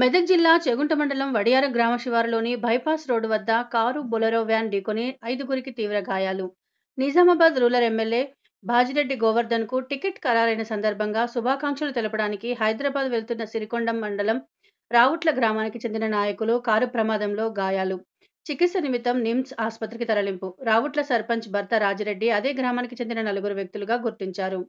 మెదక్ జిల్లా చెగుంట మండలం వడియార గ్రామ శివారులోని బైపాస్ రోడ్డు వద్ద కారు బొలరో వ్యాన్ ఢీకొని ఐదుగురికి తీవ్ర గాయాలు నిజామాబాద్ రూరల్ ఎమ్మెల్యే బాజిరెడ్డి గోవర్ధన్ కు టికెట్ ఖరారైన సందర్భంగా శుభాకాంక్షలు తెలపడానికి హైదరాబాద్ వెళ్తున్న సిరికొండం మండలం రావుట్ల గ్రామానికి చెందిన నాయకులు కారు ప్రమాదంలో గాయాలు చికిత్స నిమిత్తం నిమ్స్ ఆసుపత్రికి తరలింపు రావుట్ల సర్పంచ్ భర్త రాజిరెడ్డి అదే గ్రామానికి చెందిన నలుగురు వ్యక్తులుగా గుర్తించారు